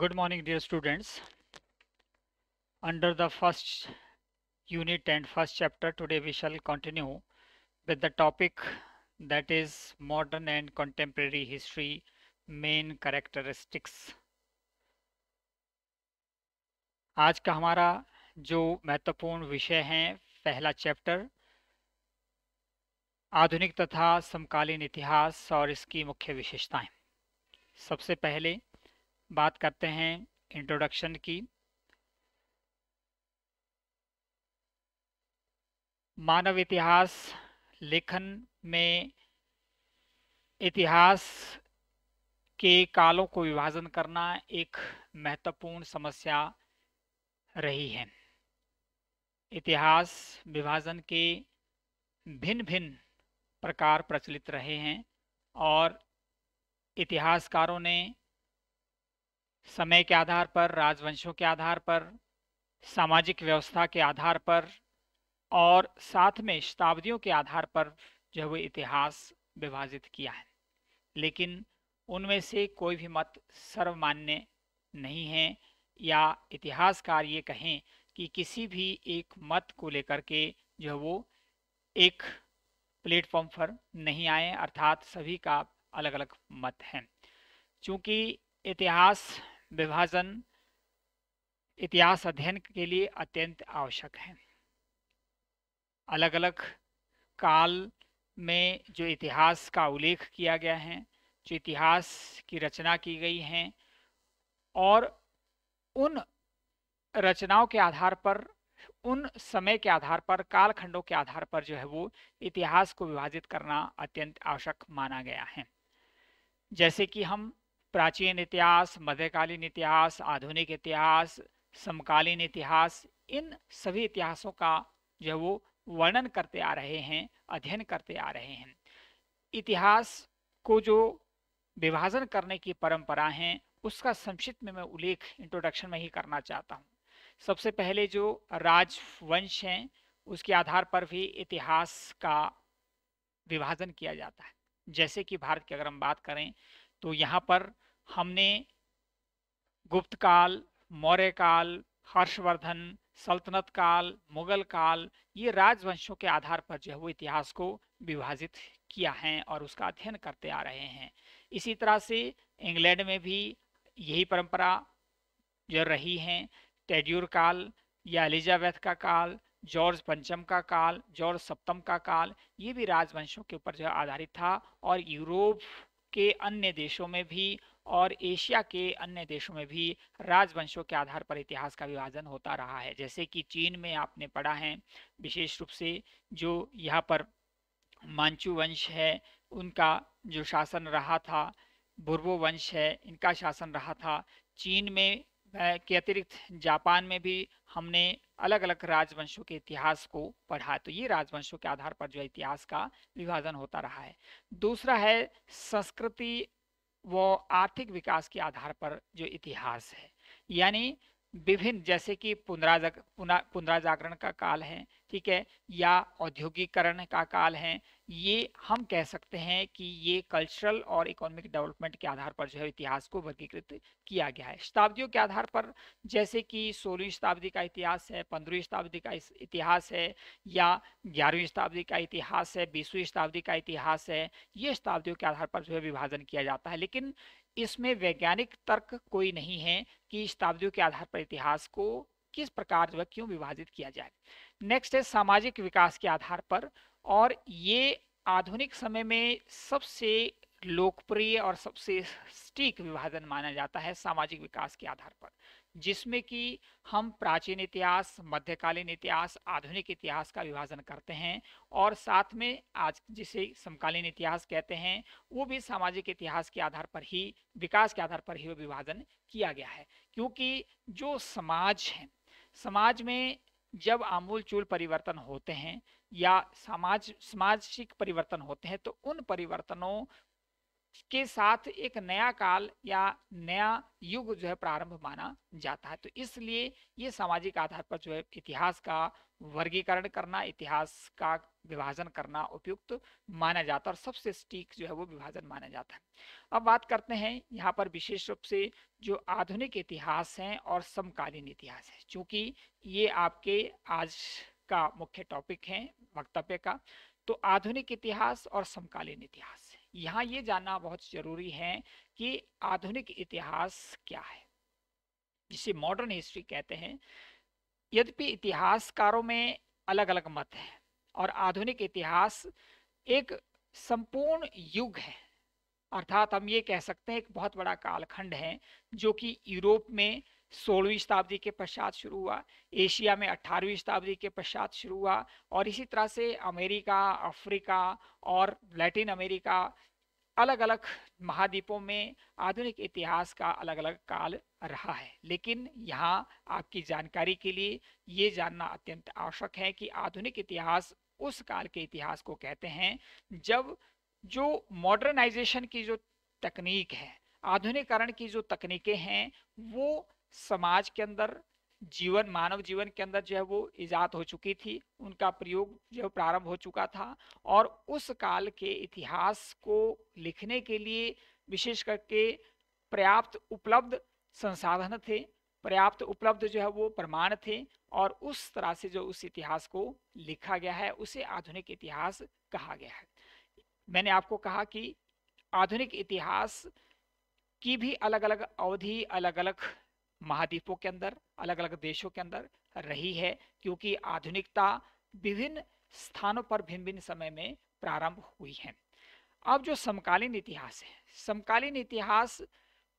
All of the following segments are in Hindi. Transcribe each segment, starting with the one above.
good morning dear students under the first unit and first chapter today we shall continue with the topic that is modern and contemporary history main characteristics आज का हमारा जो महत्वपूर्ण विषय है पहला चैप्टर आधुनिक तथा समकालीन इतिहास और इसकी मुख्य विशेषताएं सबसे पहले बात करते हैं इंट्रोडक्शन की मानव इतिहास लेखन में इतिहास के कालों को विभाजन करना एक महत्वपूर्ण समस्या रही है इतिहास विभाजन के भिन्न भिन्न प्रकार प्रचलित रहे हैं और इतिहासकारों ने समय के आधार पर राजवंशों के आधार पर सामाजिक व्यवस्था के आधार पर और साथ में शताब्दियों के आधार पर जो है वो इतिहास विभाजित किया है लेकिन उनमें से कोई भी मत सर्वमान्य नहीं है या इतिहासकार ये कहें कि किसी भी एक मत को लेकर के जो है वो एक प्लेटफॉर्म पर नहीं आए अर्थात सभी का अलग अलग मत है क्योंकि इतिहास विभाजन इतिहास अध्ययन के लिए अत्यंत आवश्यक है अलग अलग काल में जो इतिहास का उल्लेख किया गया है जो इतिहास की रचना की गई है और उन रचनाओं के आधार पर उन समय के आधार पर कालखंडों के आधार पर जो है वो इतिहास को विभाजित करना अत्यंत आवश्यक माना गया है जैसे कि हम प्राचीन इतिहास मध्यकालीन इतिहास आधुनिक इतिहास समकालीन इतिहास इन सभी इतिहासों का जो वो वर्णन करते आ रहे हैं अध्ययन करते आ रहे हैं इतिहास को जो विभाजन करने की परंपरा है उसका संक्षिप्त में मैं उल्लेख इंट्रोडक्शन में ही करना चाहता हूँ सबसे पहले जो राजवंश हैं उसके आधार पर भी इतिहास का विभाजन किया जाता है जैसे कि भारत की अगर हम बात करें तो यहाँ पर हमने गुप्त काल मौर्य काल हर्षवर्धन सल्तनत काल मुगल काल ये राजवंशों के आधार पर जो है वो इतिहास को विभाजित किया है और उसका अध्ययन करते आ रहे हैं इसी तरह से इंग्लैंड में भी यही परंपरा जो रही है टेड्यूर काल या एलिजाबेथ का काल जॉर्ज पंचम का काल जॉर्ज सप्तम का काल ये भी राजवंशों के ऊपर जो आधारित था और यूरोप के अन्य देशों में भी और एशिया के अन्य देशों में भी राजवंशों के आधार पर इतिहास का विभाजन होता रहा है जैसे कि चीन में आपने पढ़ा है विशेष रूप से जो यहाँ पर मांचू वंश है उनका जो शासन रहा था बुर्बो वंश है इनका शासन रहा था चीन में के अतिरिक्त जापान में भी हमने अलग अलग राजवंशों के इतिहास को पढ़ा तो ये राजवंशों के आधार पर जो इतिहास का विभाजन होता रहा है दूसरा है संस्कृति व आर्थिक विकास के आधार पर जो इतिहास है यानी विभिन्न जैसे कि पुनराजाग पुनराजागरण का काल है ठीक है या औद्योगिकरण का काल है ये हम कह सकते हैं कि ये कल्चरल और इकोनॉमिक डेवलपमेंट के आधार पर जो है इतिहास को वर्गीकृत किया गया है शताब्दियों के आधार पर जैसे कि सोलहवीं शताब्दी का इतिहास है पंद्रहवीं शताब्दी का इतिहास है या ग्यारहवीं शताब्दी का इतिहास है बीसवीं शताब्दी का इतिहास है ये शताब्दियों के आधार पर जो है विभाजन किया जाता है लेकिन इसमें वैज्ञानिक तर्क कोई नहीं है कि शताब्दियों के आधार पर इतिहास को किस प्रकार जो है क्यों विभाजित किया जाए नेक्स्ट है सामाजिक विकास के आधार पर और ये आधुनिक समय में सबसे लोकप्रिय और सबसे सटीक विभाजन माना जाता है सामाजिक विकास के आधार पर जिसमें कि हम प्राचीन इतिहास मध्यकालीन इतिहास आधुनिक इतिहास का विभाजन करते हैं और साथ में आज जिसे समकालीन इतिहास कहते हैं वो भी सामाजिक इतिहास के आधार पर ही विकास के आधार पर ही वो विभाजन किया गया है क्योंकि जो समाज है समाज में जब आमूलचूल परिवर्तन होते हैं या समाज सामाजिक परिवर्तन होते हैं तो उन परिवर्तनों के साथ एक नया काल या नया युग जो है प्रारंभ माना जाता है तो इसलिए ये सामाजिक आधार पर जो है इतिहास का वर्गीकरण करना इतिहास का विभाजन करना उपयुक्त माना जाता है और सबसे स्टीक जो है वो विभाजन माना जाता है अब बात करते हैं यहाँ पर विशेष रूप से जो आधुनिक इतिहास है और समकालीन इतिहास है चूंकि ये आपके आज का मुख्य टॉपिक है वक्तव्य का तो आधुनिक इतिहास और समकालीन इतिहास यहाँ ये जानना बहुत जरूरी है कि आधुनिक इतिहास क्या है जिसे मॉडर्न हिस्ट्री कहते हैं यद्यपि इतिहासकारों में अलग अलग मत है और आधुनिक इतिहास एक संपूर्ण युग है अर्थात हम ये कह सकते हैं एक बहुत बड़ा कालखंड है जो कि यूरोप में सोलहवीं शताब्दी के पश्चात शुरू हुआ एशिया में अठारहवीं शताब्दी के पश्चात शुरू हुआ और इसी तरह से अमेरिका अफ्रीका और लैटिन अमेरिका अलग अलग महाद्वीपों में आधुनिक इतिहास का अलग अलग काल रहा है लेकिन यहाँ आपकी जानकारी के लिए ये जानना अत्यंत आवश्यक है कि आधुनिक इतिहास उस काल के इतिहास को कहते हैं जब जो मॉडर्नाइजेशन की जो तकनीक है आधुनिकरण की जो तकनीकें हैं वो समाज के अंदर जीवन मानव जीवन के अंदर जो है वो ईजाद हो चुकी थी उनका प्रयोग जो है प्रारंभ हो चुका था और उस काल के इतिहास को लिखने के लिए विशेष करके पर्याप्त उपलब्ध संसाधन थे पर्याप्त उपलब्ध जो है वो प्रमाण थे और उस तरह से जो उस इतिहास को लिखा गया है उसे आधुनिक इतिहास कहा गया है मैंने आपको कहा कि आधुनिक इतिहास की भी अलग अलग अवधि अलग अलग महाद्वीपों के अंदर अलग अलग देशों के अंदर रही है क्योंकि आधुनिकता विभिन्न स्थानों पर भिन्न भिन्न समय में प्रारंभ हुई है अब जो समकालीन इतिहास है समकालीन इतिहास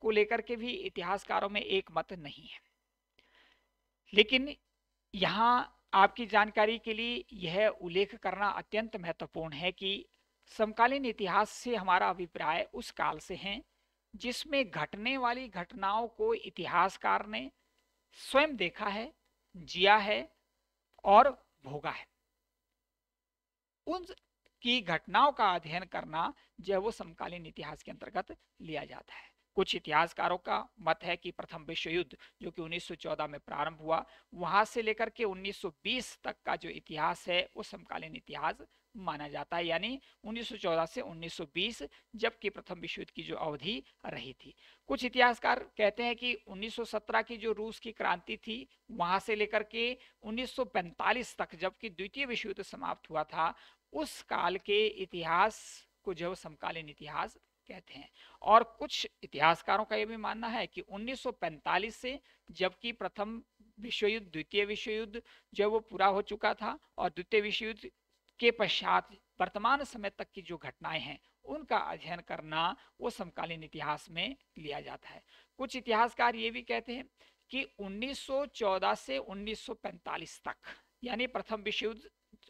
को लेकर के भी इतिहासकारों में एक मत नहीं है लेकिन यहाँ आपकी जानकारी के लिए यह उल्लेख करना अत्यंत महत्वपूर्ण है कि समकालीन इतिहास से हमारा अभिप्राय उस काल से हैं जिसमें घटने वाली घटनाओं को इतिहासकार ने स्वयं देखा है जिया है और भोगा है उन की घटनाओं का अध्ययन करना जो है वो समकालीन इतिहास के अंतर्गत लिया जाता है कुछ इतिहासकारों का मत है कि प्रथम विश्व युद्ध जो कि 1914 में प्रारंभ हुआ वहां से लेकर के 1920 तक का जो इतिहास है वो समकालीन इतिहास माना जाता है यानी 1914 से 1920 जबकि प्रथम विश्व युद्ध की जो अवधि रही थी कुछ इतिहासकार कहते हैं कि 1917 की जो रूस की क्रांति थी वहां से लेकर के 1945 तक जबकि द्वितीय विश्व युद्ध समाप्त हुआ था उस काल के इतिहास को जो समकालीन इतिहास कहते हैं और कुछ इतिहासकारों का यह भी मानना है कि 1945 से जबकि प्रथम विश्व युद्ध द्वितीय विश्व युद्ध जो वो पूरा हो चुका था और द्वितीय विश्व युद्ध के पश्चात वर्तमान समय तक की जो घटनाएं हैं उनका अध्ययन करना वो समकालीन इतिहास में लिया जाता है कुछ इतिहासकार ये भी कहते हैं कि 1914 से 1945 तक यानी प्रथम विश्व युद्ध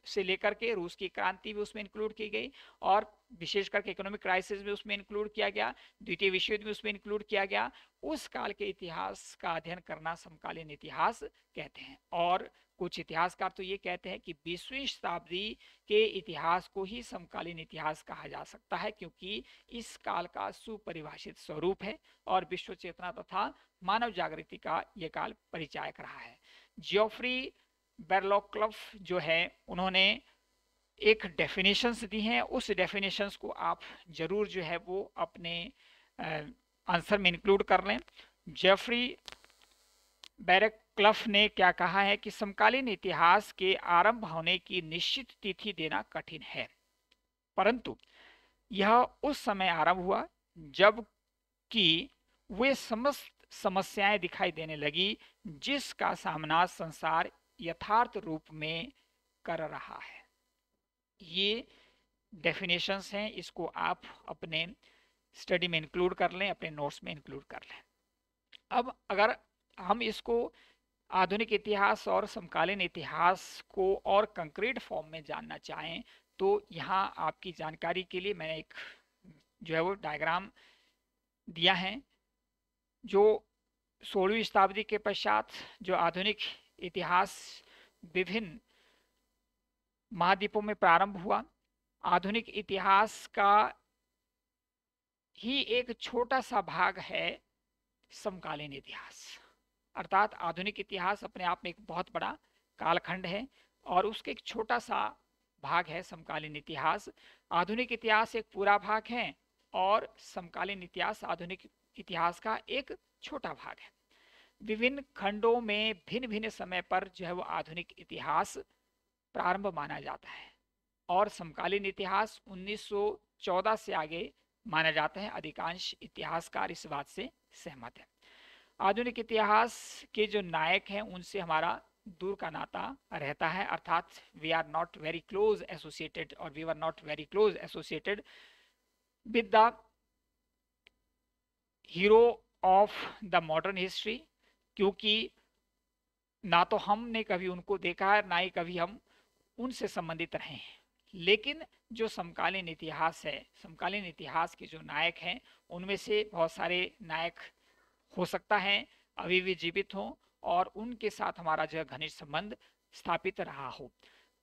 से लेकर के रूस की क्रांति भी उसमें इंक्लूड की गई और विशेष करके इकोनॉमिक क्राइसिस भी उसमें इंक्लूड किया गया द्वितीय विश्व युद्ध भी उसमें इंक्लूड किया गया उस काल के इतिहास का अध्ययन करना समकालीन इतिहास कहते हैं और कुछ इतिहासकार तो ये कहते हैं कि बीसवीं शताब्दी के इतिहास को ही समकालीन इतिहास कहा जा सकता है क्योंकि इस काल का सुपरिभाषित स्वरूप है और विश्व चेतना तथा मानव जागृति का यह काल परिचायक रहा है जियोफ्री बेरलॉकलफ जो है उन्होंने एक डेफिनेशंस दी हैं उस डेफिनेशंस को आप ज़रूर जो है वो अपने आंसर में इंक्लूड कर लें जेफरी बैरक क्लफ ने क्या कहा है कि समकालीन इतिहास के आरंभ होने की निश्चित तिथि देना कठिन है परंतु यह उस समय आरंभ हुआ जब कि वे समस्त समस्याएं दिखाई देने लगी जिसका सामना संसार यथार्थ रूप में कर रहा है ये डेफिनेशंस हैं इसको आप अपने स्टडी में इंक्लूड कर लें अपने नोट्स में इंक्लूड कर लें अब अगर हम इसको आधुनिक इतिहास और समकालीन इतिहास को और कंक्रीट फॉर्म में जानना चाहें तो यहाँ आपकी जानकारी के लिए मैंने एक जो है वो डायग्राम दिया है जो सोलहवीं शताब्दी के पश्चात जो आधुनिक इतिहास विभिन्न महाद्वीपों में प्रारंभ हुआ आधुनिक इतिहास का ही एक छोटा सा भाग है समकालीन इतिहास अर्थात आधुनिक इतिहास अपने आप में एक बहुत बड़ा कालखंड है और उसके एक छोटा सा भाग है समकालीन इतिहास आधुनिक इतिहास एक पूरा भाग है और समकालीन इतिहास आधुनिक इतिहास का एक छोटा भाग है विभिन्न खंडों में भिन्न भिन्न समय पर जो है वो आधुनिक इतिहास प्रारंभ माना जाता है और समकालीन इतिहास 1914 से आगे माना जाता है अधिकांश इतिहासकार इस बात से सहमत है आधुनिक इतिहास के जो नायक हैं उनसे हमारा दूर का नाता रहता है अर्थात we are not very close associated और we are not very close associated with the hero of the modern history क्योंकि ना तो हमने कभी उनको देखा है ना ही कभी हम उनसे संबंधित रहे हैं लेकिन जो समकालीन इतिहास है समकालीन इतिहास के जो नायक हैं उनमें से बहुत सारे नायक हो सकता है अभी भी जीवित हों और उनके साथ हमारा जो घनिष्ठ संबंध स्थापित रहा हो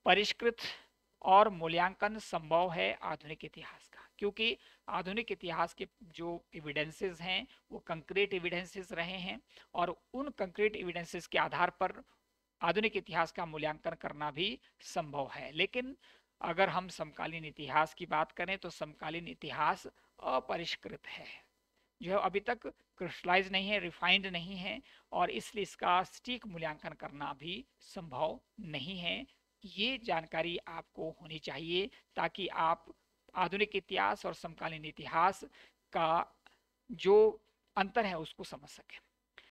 परिष्कृत और मूल्यांकन संभव है आधुनिक इतिहास का क्योंकि आधुनिक इतिहास के जो एविडेंसेस हैं वो कंक्रीट एविडेंसेस रहे हैं और उन कंक्रीट एविडेंसेस के आधार पर आधुनिक इतिहास का मूल्यांकन करना भी संभव है लेकिन अगर हम समकालीन इतिहास की बात करें तो समकालीन इतिहास अपरिष्कृत है जो अभी तक क्रिस्टलाइज नहीं है रिफाइंड नहीं है और इसलिए इसका सटीक मूल्यांकन करना भी संभव नहीं है ये जानकारी आपको होनी चाहिए ताकि आप आधुनिक इतिहास और समकालीन इतिहास का जो अंतर है उसको समझ सकें